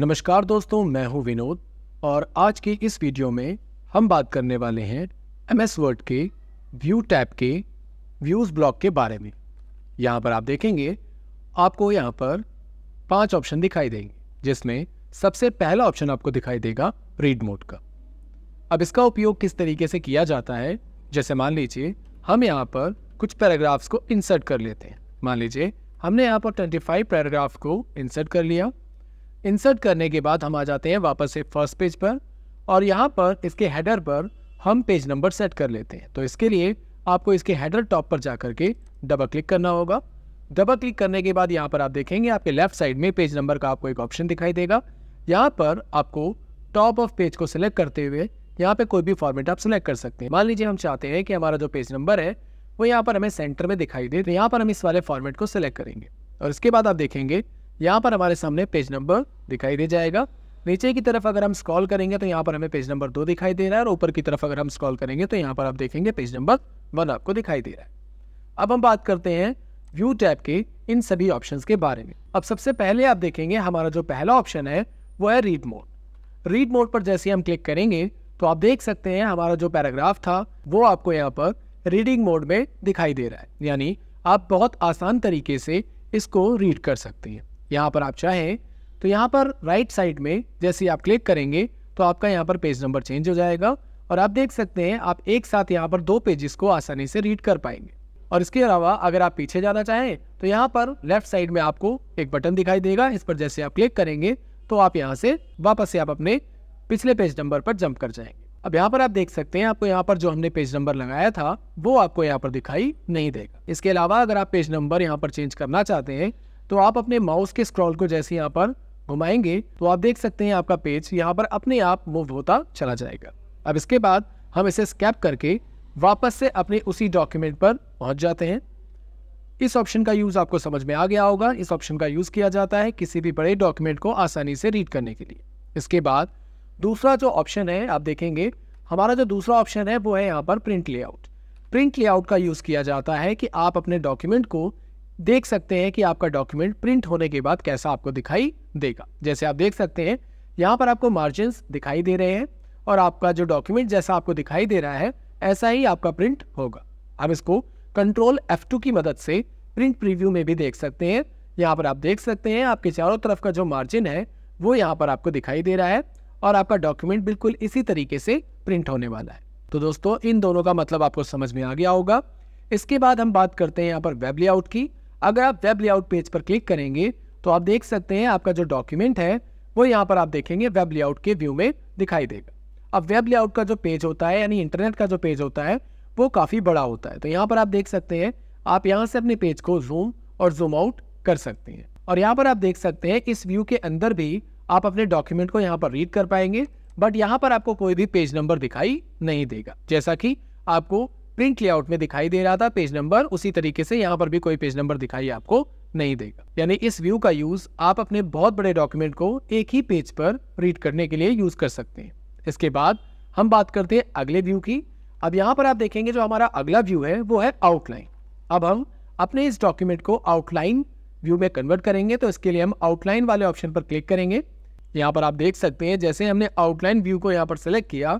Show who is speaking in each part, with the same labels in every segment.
Speaker 1: नमस्कार दोस्तों मैं हूं विनोद और आज की इस वीडियो में हम बात करने वाले हैं एम एस वर्ड के व्यू टैब के व्यूज़ ब्लॉक के बारे में यहाँ पर आप देखेंगे आपको यहाँ पर पांच ऑप्शन दिखाई देंगे जिसमें सबसे पहला ऑप्शन आपको दिखाई देगा रीड मोड का अब इसका उपयोग किस तरीके से किया जाता है जैसे मान लीजिए हम यहाँ पर कुछ पैराग्राफ्स को इंसर्ट कर लेते हैं मान लीजिए हमने यहाँ पर 25 पैराग्राफ को इंसर्ट कर लिया इंसर्ट करने के बाद हम आ जाते हैं वापस से फर्स्ट पेज पर और यहाँ पर इसके हेडर पर हम पेज नंबर सेट कर लेते हैं तो इसके लिए आपको इसके हेडर टॉप पर जा करके डबल क्लिक करना होगा डबल क्लिक करने के बाद यहाँ पर आप देखेंगे आपके लेफ्ट साइड में पेज नंबर का आपको एक ऑप्शन दिखाई देगा यहाँ पर आपको टॉप ऑफ पेज को सिलेक्ट करते हुए यहाँ पे कोई भी फॉर्मेट आप सिलेक्ट कर सकते हैं मान लीजिए हम चाहते हैं कि हमारा जो पेज नंबर है वो यहाँ पर हमें सेंटर में दिखाई दे तो यहाँ पर हम इस वाले फॉर्मेट को सिलेक्ट करेंगे और इसके बाद आप देखेंगे यहाँ पर हमारे सामने पेज नंबर दिखाई दे जाएगा नीचे की तरफ अगर हम स्क्रॉल करेंगे तो यहाँ पर हमें पेज नंबर दो दिखाई दे रहा है और ऊपर की तरफ अगर हम स्क्रॉल करेंगे तो यहाँ पर आप देखेंगे पेज नंबर वन आपको दिखाई दे रहा है अब हम बात करते हैं व्यू टैब के इन सभी ऑप्शंस के बारे में अब सबसे पहले आप देखेंगे हमारा जो पहला ऑप्शन है वो है रीड मोड रीड मोड पर जैसे हम क्लिक करेंगे तो आप देख सकते हैं हमारा जो पैराग्राफ था वो आपको यहाँ पर रीडिंग मोड में दिखाई दे रहा है यानी आप बहुत आसान तरीके से इसको रीड कर सकते हैं यहाँ पर आप चाहें तो यहाँ पर राइट साइड में जैसे आप क्लिक करेंगे तो आपका यहाँ पर पेज नंबर चेंज हो जाएगा और आप देख सकते हैं आप एक साथ यहाँ पर दो पेजेस को आसानी से रीड कर पाएंगे और इसके अलावा अगर आप पीछे जाना चाहें तो यहाँ पर लेफ्ट साइड में आपको एक बटन दिखाई देगा इस पर जैसे आप क्लिक करेंगे तो आप यहाँ से वापस से आप अपने पिछले पेज नंबर पर जंप कर जाएंगे अब यहाँ पर आप देख सकते हैं आपको यहाँ पर जो हमने पेज नंबर लगाया था वो आपको यहाँ पर दिखाई नहीं देगा इसके अलावा अगर आप पेज नंबर यहाँ पर चेंज करना चाहते हैं तो आप अपने माउस के स्क्रॉल को जैसे यहाँ पर घुमाएंगे तो आप देख सकते हैं आपका पेज यहाँ पर अपने आप मूव होता चला जाएगा अब इसके बाद हम इसे स्कैप करके वापस से अपने उसी डॉक्यूमेंट पर पहुँच जाते हैं इस ऑप्शन का यूज़ आपको समझ में आ गया होगा इस ऑप्शन का यूज़ किया जाता है किसी भी बड़े डॉक्यूमेंट को आसानी से रीड करने के लिए इसके बाद दूसरा जो ऑप्शन है आप देखेंगे हमारा जो दूसरा ऑप्शन है वो है यहाँ पर प्रिंट लेआउट प्रिंट लेआउट का यूज़ किया जाता है कि आप अपने डॉक्यूमेंट को देख सकते हैं कि आपका डॉक्यूमेंट प्रिंट होने के बाद कैसा आपको दिखाई देगा जैसे आप देख सकते हैं यहाँ पर आपको मार्जिन दिखाई दे रहे हैं और आपका जो डॉक्यूमेंट जैसा आपको दिखाई दे रहा है ऐसा ही आपका प्रिंट होगा हम इसको कंट्रोल F2 की मदद से प्रिंट प्रीव्यू में भी देख सकते हैं यहाँ पर आप देख सकते हैं आपके चारों तरफ का जो मार्जिन है वो यहाँ पर आपको दिखाई दे रहा है और आपका डॉक्यूमेंट बिल्कुल इसी तरीके से प्रिंट होने वाला है तो दोस्तों इन दोनों का मतलब आपको समझ में आ गया होगा इसके बाद हम बात करते हैं यहाँ पर वेब लेआउट की अगर आप वेब लेआउट पेज पर क्लिक करेंगे तो आप देख सकते हैं आपका जो डॉक्यूमेंट है वो यहाँ पर आप देखेंगे वेब लेआउट के व्यू में दिखाई देगा अब वेब लेआउट का जो पेज होता है यानी इंटरनेट का जो पेज होता है वो काफ़ी बड़ा होता है तो यहाँ पर आप देख सकते हैं आप यहाँ से अपने पेज को जूम और जूम आउट कर सकते हैं और यहाँ पर आप देख सकते हैं इस व्यू के अंदर भी आप अपने डॉक्यूमेंट को यहाँ पर रीड कर पाएंगे बट यहाँ पर आपको कोई भी पेज नंबर दिखाई नहीं देगा जैसा कि आपको प्रिंट लेआउट में दिखाई दे रहा था पेज नंबर उसी तरीके से यहाँ पर भी कोई पेज नंबर दिखाई आपको नहीं देगा यानी इस व्यू का यूज आप अपने बहुत बड़े डॉक्यूमेंट को एक ही पेज पर रीड करने के लिए यूज कर सकते हैं इसके बाद हम बात करते हैं अगले व्यू की अब यहाँ पर आप देखेंगे जो हमारा अगला व्यू है वो है आउटलाइन अब हम अपने इस डॉक्यूमेंट को आउटलाइन व्यू में कन्वर्ट करेंगे तो इसके लिए हम आउटलाइन वाले ऑप्शन पर क्लिक करेंगे यहाँ पर आप देख सकते हैं जैसे हमने आउटलाइन व्यू को यहाँ पर सेलेक्ट किया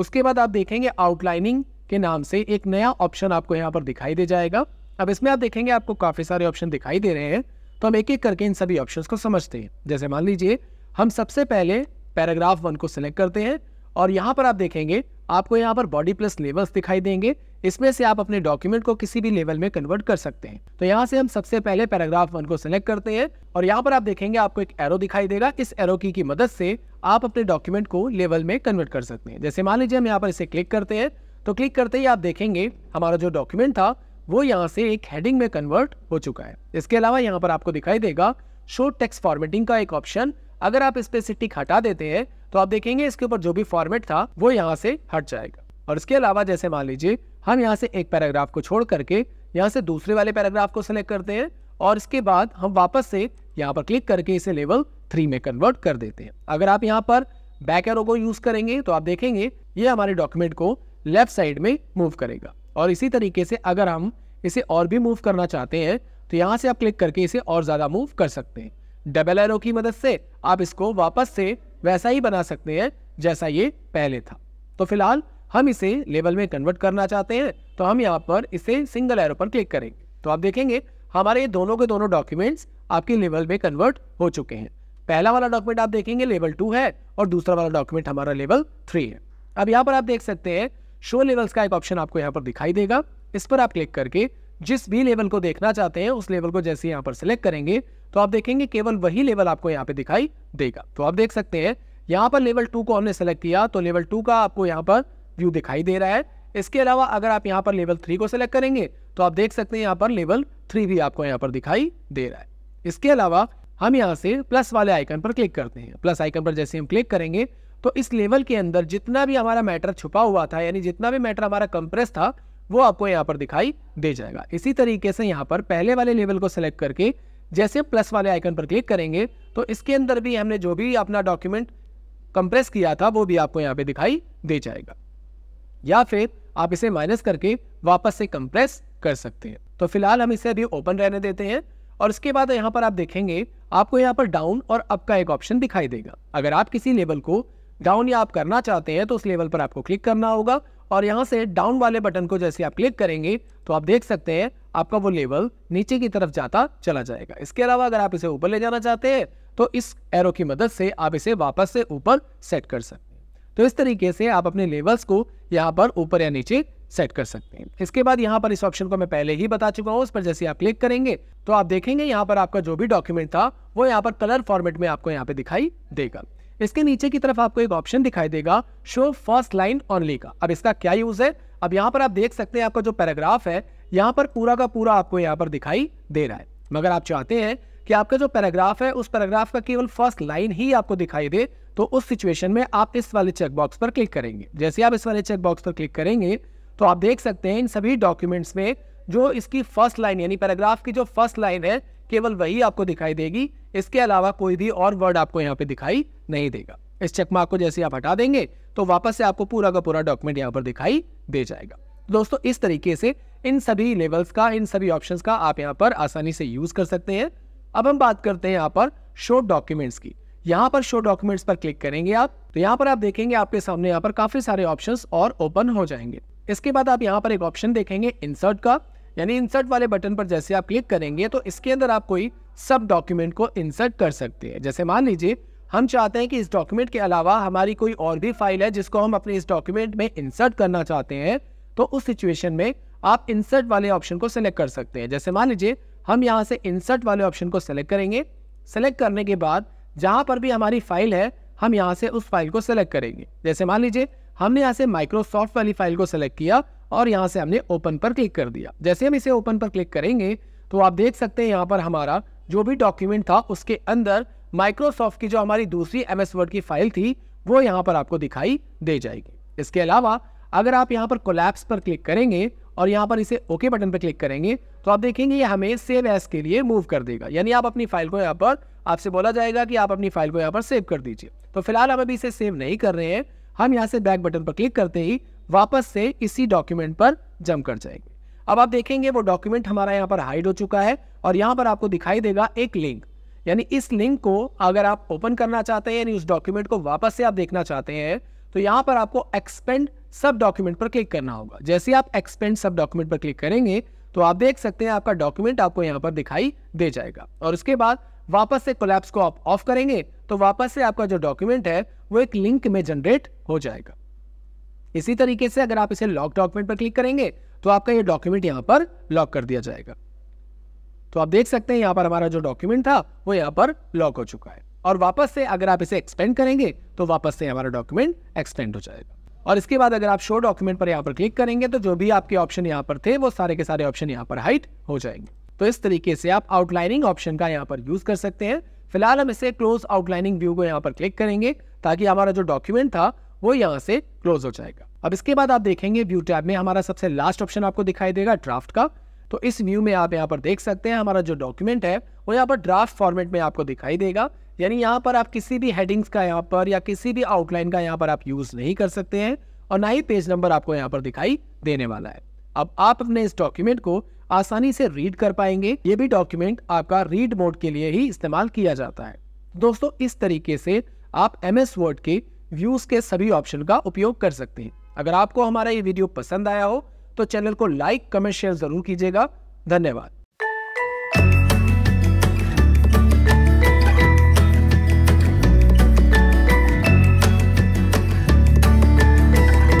Speaker 1: उसके बाद आप देखेंगे आउटलाइनिंग के नाम से एक नया ऑप्शन आपको यहाँ पर दिखाई दे जाएगा अब इसमें आप देखेंगे आपको काफ़ी सारे ऑप्शन दिखाई दे रहे हैं तो हम एक एक करके इन सभी ऑप्शंस को समझते हैं जैसे मान लीजिए हम सबसे पहले पैराग्राफ वन को सिलेक्ट करते हैं और यहाँ पर आप देखेंगे आपको यहाँ पर बॉडी प्लस लेवल्स दिखाई देंगे इसमें से आप अपने डॉक्यूमेंट को किसी भी लेवल में कन्वर्ट कर सकते हैं तो यहाँ से हम सबसे पहले पैराग्राफ वन को सिलेक्ट करते हैं और यहाँ पर आप देखेंगे आपको एक एरो दिखाई देगा इस एरो की, की मदद से आप अपने डॉक्यूमेंट को लेवल में कन्वर्ट कर सकते हैं जैसे मान लीजिए हम यहाँ पर इसे क्लिक करते हैं तो क्लिक करते ही आप देखेंगे हमारा जो डॉक्यूमेंट था वो यहाँ से एक हेडिंग में कन्वर्ट हो चुका है इसके अलावा यहाँ पर आपको दिखाई देगा शो टेक्स फॉर्मेटिंग का एक ऑप्शन अगर आप स्पेसिटिक हटा देते हैं तो आप देखेंगे इसके ऊपर जो भी फॉर्मेट था वो यहाँ से हट जाएगा और इसके अलावा जैसे मान लीजिए हम यहाँ से एक पैराग्राफ को छोड़ करके यहाँ से दूसरे वाले पैराग्राफ को सिलेक्ट करते हैं और इसके बाद हम वापस से यहाँ पर क्लिक करके इसे लेवल थ्री में कन्वर्ट कर देते हैं अगर आप यहाँ पर बैक एरो को यूज करेंगे तो आप देखेंगे ये हमारे डॉक्यूमेंट को लेफ्ट साइड में मूव करेगा और इसी तरीके से अगर हम इसे और भी मूव करना चाहते हैं तो यहाँ से आप क्लिक करके इसे और ज़्यादा मूव कर सकते हैं डबल एरो की मदद से आप इसको वापस से वैसा ही बना सकते हैं जैसा ये पहले था तो फिलहाल हम इसे लेवल में कन्वर्ट करना चाहते हैं तो हम यहाँ पर इसे सिंगल एरो पर क्लिक करेंगे तो आप देखेंगे हमारे ये दोनों के दोनों डॉक्यूमेंट्स आपके लेवल में कन्वर्ट हो चुके हैं पहला वाला डॉक्यूमेंट आप देखेंगे लेवल टू है और दूसरा वाला डॉक्यूमेंट हमारा लेवल थ्री है अब यहाँ पर आप देख सकते हैं शो लेवल्स का एक ऑप्शन आपको यहाँ पर दिखाई देगा इस पर आप क्लिक करके जिस भी लेवल को देखना चाहते हैं उस लेवल को जैसे यहाँ पर सिलेक्ट करेंगे तो आप देखेंगे केवल वही लेवल आपको यहाँ पे दिखाई देगा तो आप देख सकते हैं यहाँ पर लेवल टू को हमने सेलेक्ट किया तो लेवल टू का आपको यहाँ पर व्यू दिखाई दे रहा है इसके अलावा अगर आप यहाँ पर लेवल थ्री को सिलेक्ट करेंगे तो आप देख सकते हैं यहाँ पर लेवल थ्री भी आपको यहाँ पर दिखाई दे रहा है इसके अलावा हम यहाँ से प्लस वाले आइकन पर क्लिक करते हैं प्लस आइकन पर जैसे हम क्लिक करेंगे तो इस लेवल के अंदर जितना भी हमारा मैटर छुपा हुआ था यानी जितना भी मैटर हमारा कंप्रेस था वो आपको यहाँ पर दिखाई दे जाएगा इसी तरीके से यहाँ पर पहले वाले लेवल को सिलेक्ट करके जैसे प्लस वाले आइकन पर क्लिक करेंगे तो इसके अंदर भी हमने जो भी अपना डॉक्यूमेंट कंप्रेस किया था वो भी आपको यहाँ पे दिखाई दे जाएगा या फिर आप इसे माइनस करके वापस से कंप्रेस कर सकते हैं तो फिलहाल हम इसे अभी ओपन रहने देते हैं और इसके बाद यहाँ पर आप देखेंगे आपको यहाँ पर डाउन और अप का एक ऑप्शन दिखाई देगा अगर आप किसी लेवल को डाउन या आप करना चाहते हैं तो उस लेवल पर आपको क्लिक करना होगा और यहाँ से डाउन वाले बटन को जैसे आप क्लिक करेंगे तो आप देख सकते हैं आपका वो लेवल नीचे की तरफ जाता चला जाएगा इसके अलावा अगर आप इसे ऊपर ले जाना चाहते हैं तो इस एरो की मदद से आप इसे वापस से ऊपर सेट कर सकते हैं तो इस तरीके से आप अपने लेवल्स को यहाँ पर ऊपर या नीचे सेट कर सकते हैं इसके बाद यहाँ पर इस ऑप्शन को मैं पहले ही बता चुका हूँ उस पर जैसे आप क्लिक करेंगे तो आप देखेंगे यहाँ पर आपका जो भी डॉक्यूमेंट था वो यहाँ पर कलर फॉर्मेट में आपको यहाँ पे दिखाई देगा इसके नीचे की तरफ आपको एक ऑप्शन दिखाई देगा शो फर्स्ट लाइन ऑनली का अब इसका क्या यूज है अब यहाँ पर आप देख सकते हैं आपका जो पैराग्राफ है यहाँ पर पूरा का पूरा आपको यहाँ पर दिखाई दे रहा है मगर आप चाहते हैं कि आपका जो पैराग्राफ है उस पैराग्राफ का केवल फर्स्ट लाइन ही आपको दिखाई दे तो उस सिचुएशन में आप इस वाले चेकबॉक्स पर क्लिक करेंगे जैसे आप इस वाले चेकबॉक्स पर क्लिक करेंगे तो आप देख सकते हैं इन सभी डॉक्यूमेंट्स में जो इसकी फर्स्ट लाइन यानी पैराग्राफ की जो फर्स्ट लाइन है केवल वही आपको दिखाई देगी इसके अलावा कोई भी और वर्ड आपको यहाँ पे दिखाई नहीं देगा इस चेकमार्क को जैसे आप हटा देंगे तो वापस से आपको पूरा का पूरा डॉक्यूमेंट यहाँ पर दिखाई दे जाएगा दोस्तों इस तरीके से इन सभी लेवल्स का इन सभी ऑप्शन का आप यहाँ पर आसानी से यूज कर सकते हैं अब हम बात करते हैं यहाँ पर शो डॉक्यूमेंट्स की यहाँ पर शो डॉक्यूमेंट्स पर क्लिक करेंगे आप तो यहाँ पर आप देखेंगे आपके सामने यहाँ पर काफी सारे ऑप्शंस और ओपन हो जाएंगे इसके बाद आप यहाँ पर एक ऑप्शन देखेंगे इंसर्ट का यानी इंसर्ट वाले बटन पर जैसे आप क्लिक करेंगे तो इसके अंदर आप कोई सब डॉक्यूमेंट को इंसर्ट कर सकते हैं जैसे मान लीजिए हम चाहते हैं कि इस डॉक्यूमेंट के अलावा हमारी कोई और भी फाइल है जिसको हम अपने इस डॉक्यूमेंट में इंसर्ट करना चाहते हैं तो उस सिचुएशन में आप इंसर्ट वाले ऑप्शन को सिलेक्ट कर सकते हैं जैसे मान लीजिए हम यहाँ से इंसर्ट वाले ऑप्शन को सिलेक्ट करेंगे सेलेक्ट करने के बाद जहाँ पर भी हमारी फाइल है हम यहाँ से उस फाइल को सेलेक्ट करेंगे जैसे मान लीजिए हमने यहाँ से माइक्रोसॉफ्ट वाली फाइल को सेलेक्ट किया और यहाँ से हमने ओपन पर क्लिक कर दिया जैसे हम इसे ओपन पर क्लिक करेंगे तो आप देख सकते हैं यहाँ पर हमारा जो भी डॉक्यूमेंट था उसके अंदर माइक्रोसॉफ्ट की जो हमारी दूसरी एम एस वर्ड की फाइल थी वो यहाँ पर आपको दिखाई दे जाएगी इसके अलावा अगर आप यहाँ पर कोलैप्स पर क्लिक करेंगे और यहाँ पर इसे ओके बटन पर क्लिक करेंगे तो आप देखेंगे ये हमें सेव एस के लिए मूव कर देगा यानी आप अपनी फाइल को यहाँ पर आपसे बोला जाएगा कि आप अपनी फाइल को यहाँ पर सेव कर दीजिए तो फिलहाल हम अभी इसे सेव नहीं कर रहे हैं हम यहाँ से बैक बटन पर क्लिक करते ही वापस से इसी डॉक्यूमेंट पर जम कर जाएंगे अब आप देखेंगे वो डॉक्यूमेंट हमारा यहाँ पर हाइड हो चुका है और यहाँ पर आपको दिखाई देगा एक लिंक यानी इस लिंक को अगर आप ओपन करना चाहते हैं यानी उस डॉक्यूमेंट को वापस से आप देखना चाहते हैं तो यहाँ पर आपको एक्सपेंड सब डॉक्यूमेंट पर क्लिक करना होगा जैसे आप एक्सपेंड सब डॉक्यूमेंट पर क्लिक करेंगे तो आप देख सकते हैं आपका डॉक्यूमेंट आपको यहाँ पर दिखाई दे जाएगा और उसके बाद वापस से कोलैप्स को आप ऑफ करेंगे तो वापस से आपका जो डॉक्यूमेंट है वो एक लिंक में जनरेट हो जाएगा इसी तरीके से अगर आप इसे लॉक डॉक्यूमेंट पर क्लिक करेंगे तो आपका ये डॉक्यूमेंट यहाँ पर लॉक कर दिया जाएगा तो आप देख सकते हैं यहाँ पर हमारा जो डॉक्यूमेंट था वो यहाँ पर लॉक हो चुका है और वापस से अगर आप इसे एक्सटेंड करेंगे तो वापस से हमारा डॉक्यूमेंट एक्सटेंड हो जाएगा और इसके बाद अगर आप शो डॉक्यूमेंट पर यहाँ पर क्लिक करेंगे तो जो भी आपके ऑप्शन यहाँ पर थे वो सारे के सारे ऑप्शन यहाँ पर हाइट हो जाएंगे तो इस तरीके से आप आउटलाइनिंग ऑप्शन का यहाँ पर यूज कर सकते हैं फिलहाल हम इसे क्लोज आउटलाइनिंग व्यू को यहाँ पर क्लिक करेंगे ताकि हमारा जो डॉक्यूमेंट था वो यहाँ से क्लोज हो जाएगा अब इसके बाद आप देखेंगे व्यू टैब में हमारा सबसे लास्ट ऑप्शन आपको दिखाई देगा ड्राफ्ट का तो इस व्यू में आप यहाँ पर देख सकते हैं हमारा जो डॉक्यूमेंट है वो यहाँ पर ड्राफ्ट फॉर्मेट में आपको दिखाई देगा यानी यहाँ पर आप किसी भी हेडिंग्स का यहाँ पर या किसी भी आउटलाइन का यहाँ पर आप यूज़ नहीं कर सकते हैं और ना ही पेज नंबर आपको यहाँ पर दिखाई देने वाला है अब आप अपने इस डॉक्यूमेंट को आसानी से रीड कर पाएंगे ये भी डॉक्यूमेंट आपका रीड मोड के लिए ही इस्तेमाल किया जाता है दोस्तों इस तरीके से आप एम एस वर्ड के व्यूज़ के सभी ऑप्शन का उपयोग कर सकते हैं अगर आपको हमारा ये वीडियो पसंद आया हो तो चैनल को लाइक कमेंट शेयर ज़रूर कीजिएगा धन्यवाद